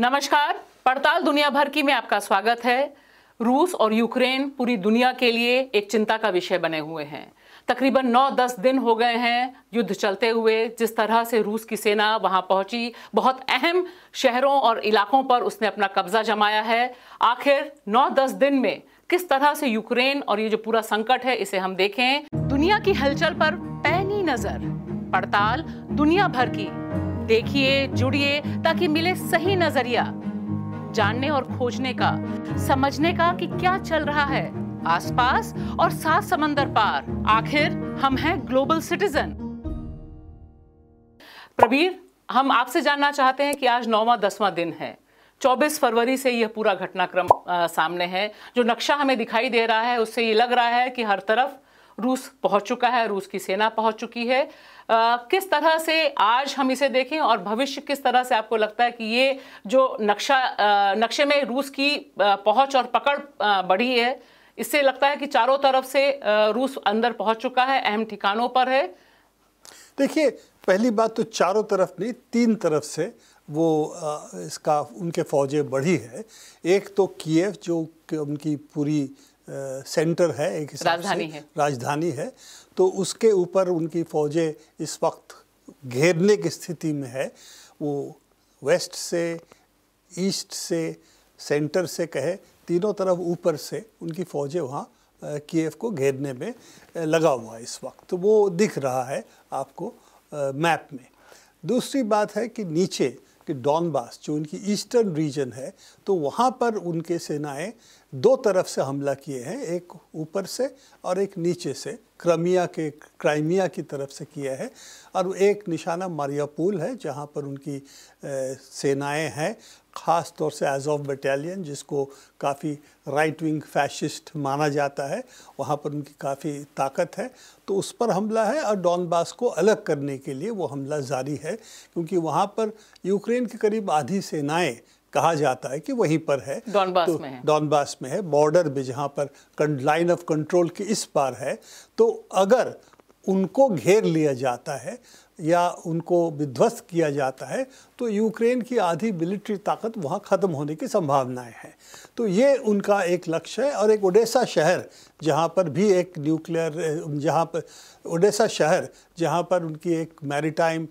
नमस्कार पड़ताल दुनिया भर की में आपका स्वागत है रूस और यूक्रेन पूरी दुनिया के लिए एक चिंता का विषय बने हुए हैं तकरीबन 9-10 दिन हो गए हैं युद्ध चलते हुए जिस तरह से रूस की सेना वहां पहुंची बहुत अहम शहरों और इलाकों पर उसने अपना कब्जा जमाया है आखिर 9-10 दिन में किस तरह से यूक्रेन और ये जो पूरा संकट है इसे हम देखें दुनिया की हलचल पर पैनी नजर पड़ताल दुनिया भर की देखिए जुड़िए ताकि मिले सही नजरिया जानने और खोजने का समझने का कि क्या चल रहा है आसपास और सात समंदर पार आखिर हम हैं ग्लोबल सिटीजन प्रवीर हम आपसे जानना चाहते हैं कि आज नौवा दसवां दिन है 24 फरवरी से यह पूरा घटनाक्रम सामने है जो नक्शा हमें दिखाई दे रहा है उससे ये लग रहा है कि हर तरफ रूस पहुंच चुका है रूस की सेना पहुंच चुकी है किस तरह से आज हम इसे देखें और भविष्य किस तरह से आपको लगता है कि ये जो नक्शा नक्शे में रूस की पहुंच और पकड़ बढ़ी है इससे लगता है कि चारों तरफ से रूस अंदर पहुंच चुका है अहम ठिकानों पर है देखिए पहली बात तो चारों तरफ नहीं तीन तरफ से वो इसका उनके फौजें बढ़ी है एक तो कीव जो उनकी पूरी सेंटर है एक राजधानी है राजधानी है तो उसके ऊपर उनकी फौजें इस वक्त घेरने की स्थिति में है वो वेस्ट से ईस्ट से सेंटर से कहे तीनों तरफ ऊपर से उनकी फौजें वहाँ कीव को घेरने में लगा हुआ है इस वक्त तो वो दिख रहा है आपको मैप में दूसरी बात है कि नीचे कि डॉनबास जो उनकी ईस्टर्न रीजन है तो वहाँ पर उनके सेनाएं दो तरफ से हमला किए हैं एक ऊपर से और एक नीचे से क्रमिया के क्राइमिया की तरफ से किया है और एक निशाना मारियापूल है जहां पर उनकी सेनाएं हैं ख़ास तौर से एजॉफ बटालियन जिसको काफ़ी राइट विंग फैशिस्ट माना जाता है वहाँ पर उनकी काफ़ी ताकत है तो उस पर हमला है और डॉनबास को अलग करने के लिए वो हमला जारी है क्योंकि वहाँ पर यूक्रेन के करीब आधी सेनाएं कहा जाता है कि वहीं पर है डॉनबास तो, में है डॉनबास में है बॉर्डर भी जहाँ पर लाइन ऑफ कंट्रोल के इस पार है तो अगर उनको घेर लिया जाता है या उनको विध्वस्त किया जाता है तो यूक्रेन की आधी मिलिट्री ताकत वहाँ ख़त्म होने की संभावनाएं हैं तो ये उनका एक लक्ष्य है और एक ओडेसा शहर जहाँ पर भी एक न्यूक्लियर जहाँ पर ओडेसा शहर जहाँ पर उनकी एक मैरीटाइम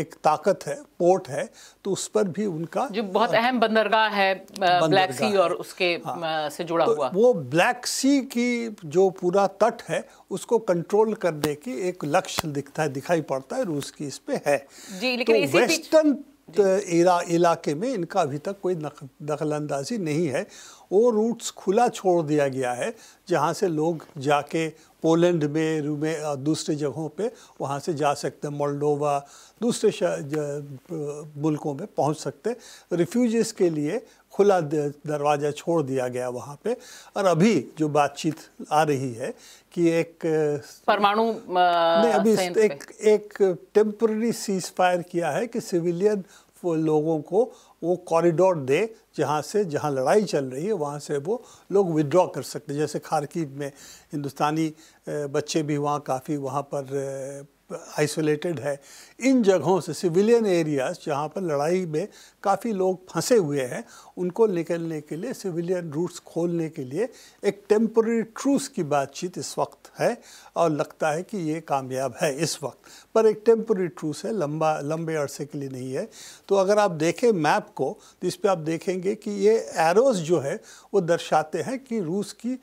एक ताकत है पोर्ट है तो उस पर भी उनका जो बहुत अहम बंदरगाह है ब्लैक सी और उसके हाँ, से जुड़ा तो हुआ वो ब्लैक सी की जो पूरा तट है उसको कंट्रोल करने की एक लक्ष्य दिखता है दिखाई पड़ता है रूस की इस पे है जी लेकिन तो वेस्टर्न इरा इलाके में इनका अभी तक कोई दखल अंदाजी नहीं है वो रूट्स खुला छोड़ दिया गया है जहाँ से लोग जाके पोलैंड में रूमे दूसरे जगहों पे वहाँ से जा सकते हैं मोल्डोवा दूसरे मुल्कों में पहुँच सकते रिफ्यूजीज़ के लिए खुला दरवाज़ा छोड़ दिया गया वहाँ पे और अभी जो बातचीत आ रही है कि एक परमाणु नहीं अभी एक एक टेम्पररी सीज फायर किया है कि सिविलियन वो लोगों को वो कॉरिडोर दे जहाँ से जहाँ लड़ाई चल रही है वहाँ से वो लोग विदड्रॉ कर सकते जैसे खारकीब में हिंदुस्तानी बच्चे भी वहाँ काफ़ी वहाँ पर आइसोलेटेड है इन जगहों से सिविलियन एरियाज जहाँ पर लड़ाई में काफ़ी लोग फंसे हुए हैं उनको निकलने के लिए सिविलियन रूट्स खोलने के लिए एक टेम्पोरी ट्रूस की बातचीत इस वक्त है और लगता है कि ये कामयाब है इस वक्त पर एक टेम्पोरी ट्रूस है लंबा लंबे अरसे के लिए नहीं है तो अगर आप देखें मैप को तो इस पर आप देखेंगे कि ये एरोज़ जो है वो दर्शाते हैं कि रूस की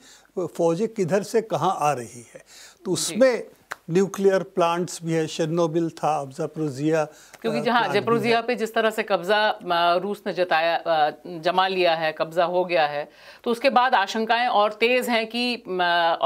फौजें किधर से कहाँ आ रही है तो उसमें न्यूक्लियर प्लांट्स भी है शर्नोबिल था अब जपरोजिया क्योंकि जहाँ जपरोजिया पे जिस तरह से कब्जा रूस ने जताया जमा लिया है कब्जा हो गया है तो उसके बाद आशंकाएं और तेज़ हैं कि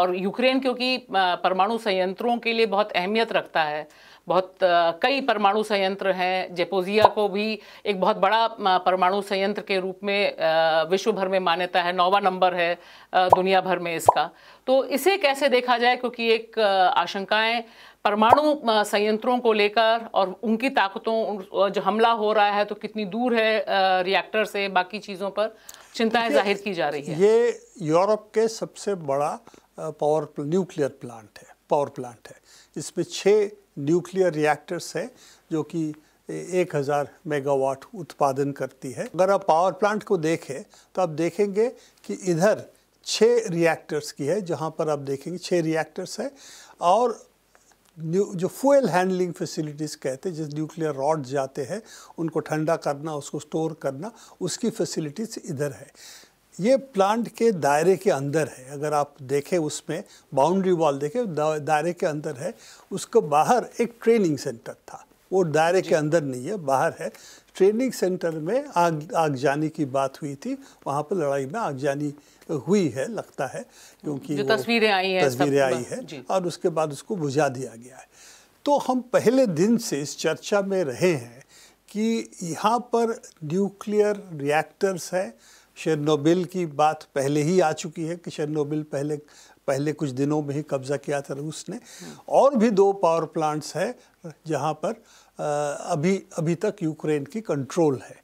और यूक्रेन क्योंकि परमाणु संयंत्रों के लिए बहुत अहमियत रखता है बहुत कई परमाणु संयंत्र हैं जेपोजिया को भी एक बहुत बड़ा परमाणु संयंत्र के रूप में विश्व भर में मान्यता है नौवा नंबर है दुनिया भर में इसका तो इसे कैसे देखा जाए क्योंकि एक आशंकाएं परमाणु संयंत्रों को लेकर और उनकी ताकतों जो हमला हो रहा है तो कितनी दूर है रिएक्टर से बाकी चीज़ों पर चिंताएं जाहिर की जा रही है ये यूरोप के सबसे बड़ा पावर न्यूक्लियर प्लांट है पावर प्लांट है इसमें छः न्यूक्लियर रिएक्टर्स है जो कि एक हज़ार मेगावाट उत्पादन करती है अगर आप पावर प्लांट को देखें तो आप देखेंगे कि इधर छः रिएक्टर्स की है जहाँ पर आप देखेंगे छः रिएक्टर्स है और जो फ्यूल हैंडलिंग फैसिलिटीज़ कहते हैं जिस न्यूक्लियर रॉड जाते हैं उनको ठंडा करना उसको स्टोर करना उसकी फैसिलिटीज़ इधर है ये प्लांट के दायरे के अंदर है अगर आप देखें उसमें बाउंड्री वॉल देखें दायरे के अंदर है उसको बाहर एक ट्रेनिंग सेंटर था वो दायरे के अंदर नहीं है बाहर है ट्रेनिंग सेंटर में आग आगजानी की बात हुई थी वहाँ पर लड़ाई में आगजानी हुई है लगता है क्योंकि तस्वीरें आई हैं तस्वीरें आई है और उसके बाद उसको बुझा दिया गया है तो हम पहले दिन से इस चर्चा में रहे हैं कि यहाँ पर न्यूक्लियर रिएक्टर्स हैं शेरनोबिल की बात पहले ही आ चुकी है कि शेरनोबिल पहले पहले कुछ दिनों में ही कब्जा किया था रूस ने और भी दो पावर प्लांट्स है जहाँ पर अभी अभी तक यूक्रेन की कंट्रोल है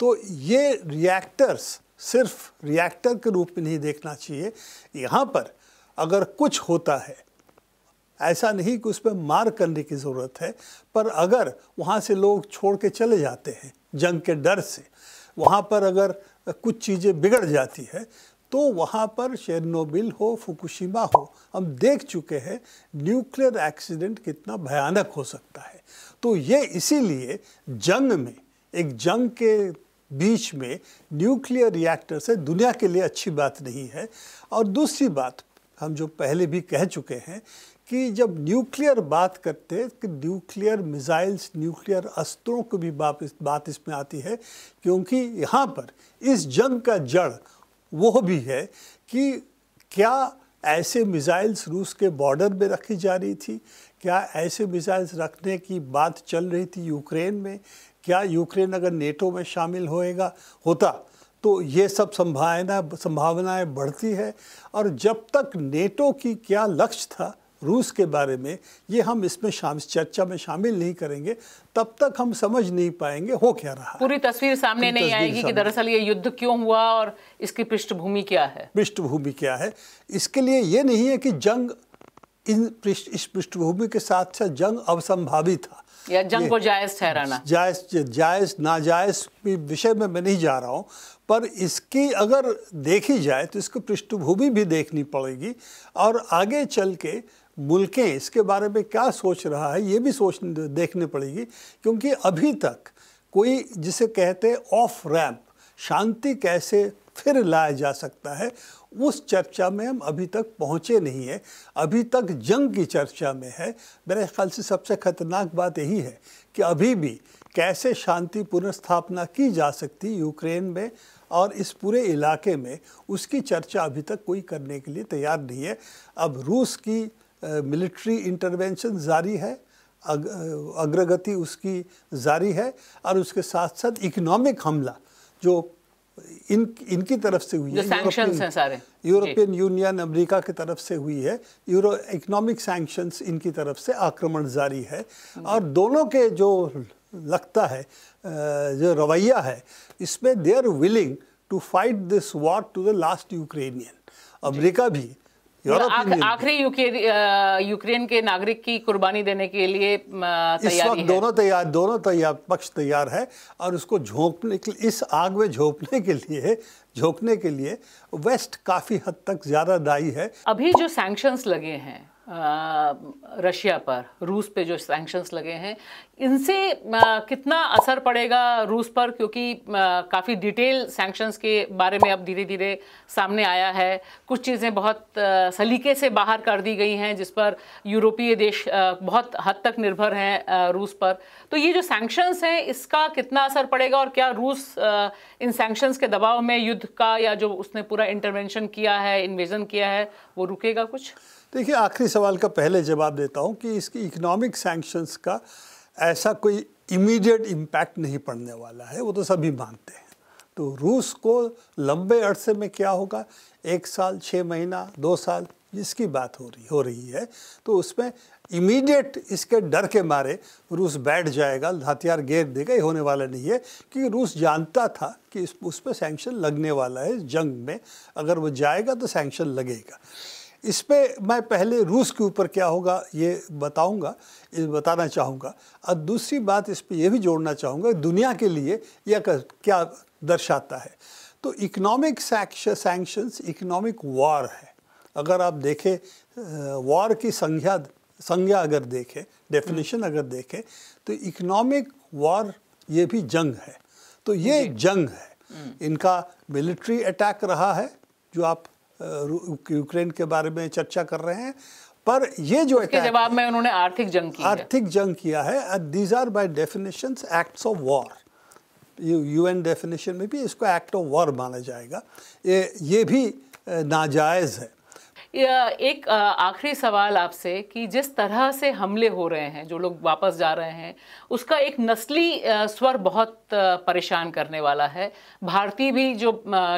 तो ये रिएक्टर्स सिर्फ रिएक्टर के रूप में नहीं देखना चाहिए यहाँ पर अगर कुछ होता है ऐसा नहीं कि उस पर मार करने की ज़रूरत है पर अगर वहाँ से लोग छोड़ के चले जाते हैं जंग के डर से वहाँ पर अगर कुछ चीज़ें बिगड़ जाती है तो वहाँ पर शेरनोबिल हो फुकुशिमा हो हम देख चुके हैं न्यूक्लियर एक्सीडेंट कितना भयानक हो सकता है तो ये इसीलिए जंग में एक जंग के बीच में न्यूक्लियर रिएक्टर से दुनिया के लिए अच्छी बात नहीं है और दूसरी बात हम जो पहले भी कह चुके हैं कि जब न्यूक्लियर बात करते हैं कि न्यूक्लियर मिसाइल्स न्यूक्लियर अस्त्रों को भी वापस बात इसमें आती है क्योंकि यहाँ पर इस जंग का जड़ वो भी है कि क्या ऐसे मिसाइल्स रूस के बॉर्डर में रखी जा रही थी क्या ऐसे मिसाइल्स रखने की बात चल रही थी यूक्रेन में क्या यूक्रेन अगर नेटो में शामिल होएगा होता तो ये सब संभावना संभावनाएं बढ़ती है और जब तक नेटो की क्या लक्ष्य था रूस के बारे में ये हम इसमें शाम चर्चा में शामिल नहीं करेंगे तब तक हम समझ नहीं पाएंगे हो क्या रहा पूरी तस्वीर सामने नहीं तस्वीर आएगी कि दरअसल ये युद्ध क्यों हुआ और इसकी पृष्ठभूमि क्या है पृष्ठभूमि क्या है इसके लिए ये नहीं है कि जंग इन इस पृष्ठभूमि के साथ साथ जंग अवसंभावी था या जंग को जायज ठहराना जायज जायज नाजायज भी विषय में मैं नहीं जा रहा हूँ पर इसकी अगर देखी जाए तो इसकी पृष्ठभूमि भी देखनी पड़ेगी और आगे चल के मुल्कें इसके बारे में क्या सोच रहा है ये भी सोच देखने पड़ेगी क्योंकि अभी तक कोई जिसे कहते ऑफ रैम्प शांति कैसे फिर लाया जा सकता है उस चर्चा में हम अभी तक पहुँचे नहीं हैं अभी तक जंग की चर्चा में है मेरे ख्याल से सबसे खतरनाक बात यही है कि अभी भी कैसे शांति पुनर्स्थापना की जा सकती यूक्रेन में और इस पूरे इलाके में उसकी चर्चा अभी तक कोई करने के लिए तैयार नहीं है अब रूस की मिलिट्री इंटरवेंशन जारी है अग, अग्रगति उसकी जारी है और उसके साथ साथ इकोनॉमिक हमला जो इन इनकी तरफ से हुई है यूरोपियन यूरोपियन यूनियन अमेरिका की तरफ से हुई है यूरो इकोनॉमिक सैंक्शंस इनकी तरफ से आक्रमण जारी है और दोनों के जो लगता है जो रवैया है इसमें they are willing to fight this war to the last Ukrainian America भी मतलब आखिरी यूक्रेन के नागरिक की कुर्बानी देने के लिए इस वक्त दोनों तैयार दोनों तैयार पक्ष तैयार है और उसको झोंकने के इस आग में झोंकने के लिए झोंकने के लिए वेस्ट काफी हद तक ज्यादा दायी है अभी जो सैंक्शंस लगे हैं रशिया पर रूस पे जो सैंक्शंस लगे हैं इनसे कितना असर पड़ेगा रूस पर क्योंकि काफ़ी डिटेल सैंक्शंस के बारे में अब धीरे धीरे सामने आया है कुछ चीज़ें बहुत सलीके से बाहर कर दी गई हैं जिस पर यूरोपीय देश बहुत हद तक निर्भर हैं रूस पर तो ये जो सैंक्शंस हैं इसका कितना असर पड़ेगा और क्या रूस इन सैंक्शंस के दबाव में युद्ध का या जो उसने पूरा इंटरवेंशन किया है इन्वेजन किया है वो रुकेगा कुछ देखिए आखिरी सवाल का पहले जवाब देता हूँ कि इसकी इकोनॉमिक सैंक्शंस का ऐसा कोई इमीडिएट इम्पैक्ट नहीं पड़ने वाला है वो तो सभी मानते हैं तो रूस को लंबे अरसे में क्या होगा एक साल छः महीना दो साल जिसकी बात हो रही हो रही है तो उसमें इमीडिएट इसके डर के मारे रूस बैठ जाएगा हथियार गेर देगा ये होने वाला नहीं है क्योंकि रूस जानता था कि इस उस पर सेंक्शन लगने वाला है जंग में अगर वो जाएगा तो सैंक्शन लगेगा इस पर मैं पहले रूस के ऊपर क्या होगा ये बताऊंगा इस बताना चाहूँगा और दूसरी बात इस पर यह भी जोड़ना चाहूँगा दुनिया के लिए यह क्या दर्शाता है तो इकोनॉमिक सैंक्शंस इकोनॉमिक वॉर है अगर आप देखें वॉर की संख्या संज्ञा अगर देखें डेफिनेशन अगर देखें तो इकोनॉमिक वॉर ये भी जंग है तो ये जंग है हम्म। इनका मिलिट्री अटैक रहा है जो आप यूक्रेन के बारे में चर्चा कर रहे हैं पर ये जो है जवाब में उन्होंने आर्थिक जंग की आर्थिक जंग किया है these are by definition acts of war U N definition में भी इसको एक्ट ऑफ वॉर माना जाएगा ये ये भी uh, नाजायज़ है एक आखिरी सवाल आपसे कि जिस तरह से हमले हो रहे हैं जो लोग वापस जा रहे हैं उसका एक नस्ली स्वर बहुत परेशान करने वाला है भारतीय भी जो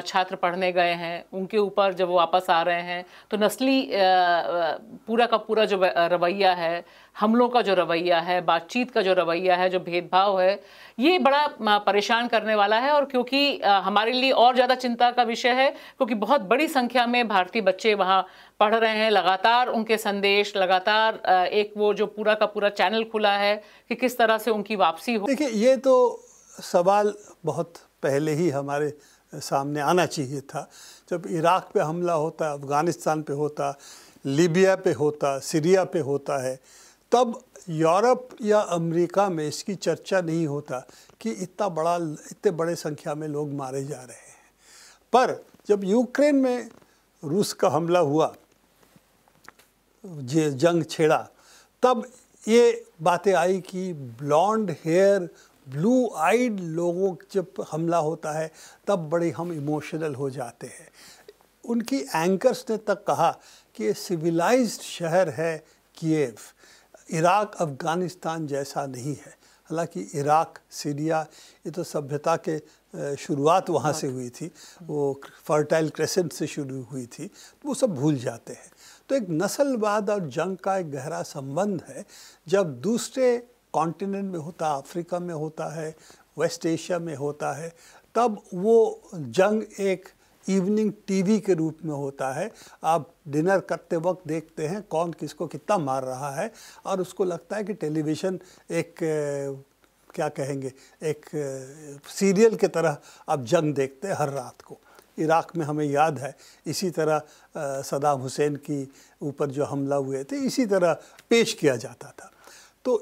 छात्र पढ़ने गए हैं उनके ऊपर जब वापस आ रहे हैं तो नस्ली पूरा का पूरा जो रवैया है हमलों का जो रवैया है बातचीत का जो रवैया है जो भेदभाव है ये बड़ा परेशान करने वाला है और क्योंकि हमारे लिए और ज़्यादा चिंता का विषय है क्योंकि बहुत बड़ी संख्या में भारतीय बच्चे वहाँ पढ़ रहे हैं लगातार उनके संदेश लगातार एक वो जो पूरा का पूरा चैनल खुला है कि किस तरह से उनकी वापसी हो देखिए ये तो सवाल बहुत पहले ही हमारे सामने आना चाहिए था जब इराक़ पे हमला होता अफ़गानिस्तान पे होता लीबिया पे होता सीरिया पे होता है तब यूरोप या अमेरिका में इसकी चर्चा नहीं होता कि इतना बड़ा इतने बड़े संख्या में लोग मारे जा रहे हैं पर जब यूक्रेन में रूस का हमला हुआ जंग छेड़ा तब ये बातें आई कि ब्लॉन्ड हेयर ब्लू आइड लोगों जब हमला होता है तब बड़े हम इमोशनल हो जाते हैं उनकी एंकर्स ने तक कहा कि सिविलाइज्ड शहर है कीव इराक अफ़गानिस्तान जैसा नहीं है हालांकि इराक सीरिया ये तो सभ्यता के शुरुआत वहाँ से हुई थी वो फर्टाइल क्रेसेंट से शुरू हुई थी तो वो सब भूल जाते हैं तो एक नस्लवाद और जंग का एक गहरा संबंध है जब दूसरे कॉन्टिनेंट में होता अफ्रीका में होता है वेस्ट एशिया में होता है तब वो जंग एक इवनिंग टीवी के रूप में होता है आप डिनर करते वक्त देखते हैं कौन किसको कितना मार रहा है और उसको लगता है कि टेलीविज़न एक क्या कहेंगे एक सीरियल के तरह आप जंग देखते हैं हर रात को इराक़ में हमें याद है इसी तरह सदाम हुसैन की ऊपर जो हमला हुए थे इसी तरह पेश किया जाता था तो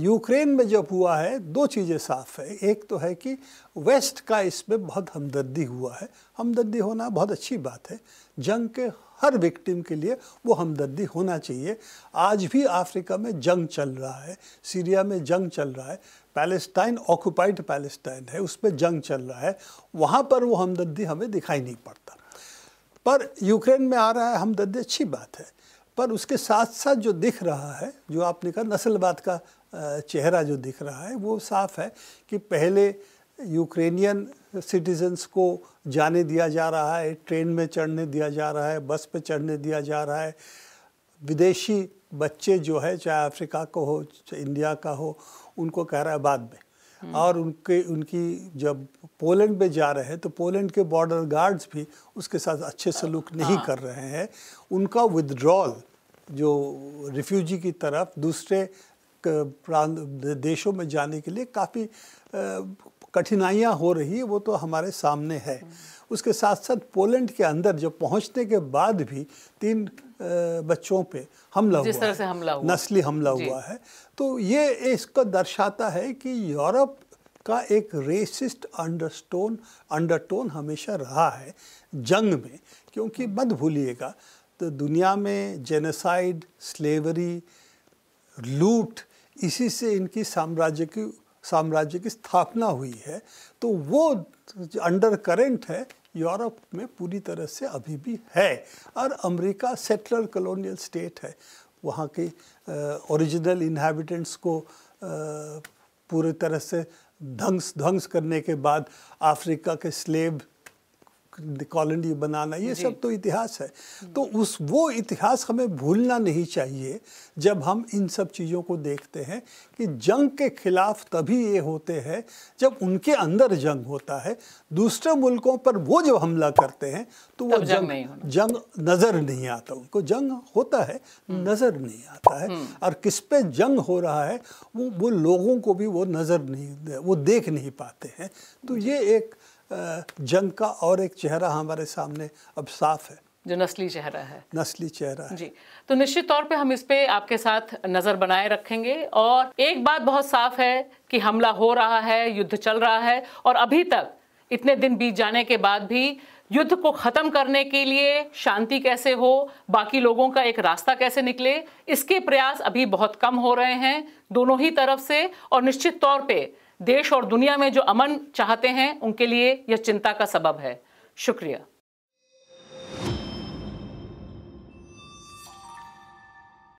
यूक्रेन में जब हुआ है दो चीज़ें साफ है एक तो है कि वेस्ट का इसमें बहुत हमदर्दी हुआ है हमदर्दी होना बहुत अच्छी बात है जंग के हर विक्टिम के लिए वो हमदर्दी होना चाहिए आज भी अफ्रीका में जंग चल रहा है सीरिया में जंग चल रहा है पैलेस्टाइन ऑक्यूपाइड पैलेस्टाइन है उस पर जंग चल रहा है वहाँ पर वो हमदर्दी हमें दिखाई नहीं पड़ता पर यूक्रेन में आ रहा है हमदर्दी अच्छी बात है पर उसके साथ साथ जो दिख रहा है जो आपने कहा नस्लवाद का चेहरा जो दिख रहा है वो साफ है कि पहले यूक्रेनियन सिटीजन्स को जाने दिया जा रहा है ट्रेन में चढ़ने दिया जा रहा है बस पे चढ़ने दिया जा रहा है विदेशी बच्चे जो है चाहे अफ्रीका को हो चाहे इंडिया का हो उनको कह रहा है बाद में हम्म। और उनके उनकी जब पोलैंड में जा रहे हैं तो पोलैंड के बॉर्डर गार्ड्स भी उसके साथ अच्छे सलूक हाँ। नहीं कर रहे हैं उनका विदड्रॉल जो रिफ्यूजी की तरफ दूसरे प्रांत देशों में जाने के लिए काफ़ी कठिनाइयां हो रही है वो तो हमारे सामने है उसके साथ साथ पोलैंड के अंदर जो पहुंचने के बाद भी तीन बच्चों पे हमला हुआ तरह से हमला हुआ नस्ली हमला हुआ है तो ये इसको दर्शाता है कि यूरोप का एक रेसिस्ट अंडरस्टोन अंडरटोन हमेशा रहा है जंग में क्योंकि मत भूलिएगा तो दुनिया में जेनेसाइड स्लेवरी लूट इसी से इनकी साम्राज्य की साम्राज्य की स्थापना हुई है तो वो अंडर करेंट है यूरोप में पूरी तरह से अभी भी है और अमेरिका सेटलर कॉलोनियल स्टेट है वहाँ के ओरिजिनल इन्हाबिटेंट्स को पूरी तरह से ध्वंस ध्वंस करने के बाद अफ्रीका के स्लेब कॉलोनी बनाना ये सब तो इतिहास है तो उस वो इतिहास हमें भूलना नहीं चाहिए जब हम इन सब चीज़ों को देखते हैं कि जंग के खिलाफ तभी ये होते हैं जब उनके अंदर जंग होता है दूसरे मुल्कों पर वो जब हमला करते हैं तो वो जंग जंग, जंग नज़र नहीं आता उनको जंग होता है हम्म। नज़र नहीं आता है हम्म। और किस पे जंग हो रहा है वो वो लोगों को भी वो नज़र नहीं वो देख नहीं पाते हैं तो ये एक जंग का और एक चेहरा हमारे सामने अब साफ है जो नस्ली चेहरा है नस्ली चेहरा है। जी तो निश्चित तौर पे हम इस पे आपके साथ नज़र बनाए रखेंगे और एक बात बहुत साफ है कि हमला हो रहा है युद्ध चल रहा है और अभी तक इतने दिन बीत जाने के बाद भी युद्ध को ख़त्म करने के लिए शांति कैसे हो बाकी लोगों का एक रास्ता कैसे निकले इसके प्रयास अभी बहुत कम हो रहे हैं दोनों ही तरफ से और निश्चित तौर पे देश और दुनिया में जो अमन चाहते हैं उनके लिए यह चिंता का सबब है शुक्रिया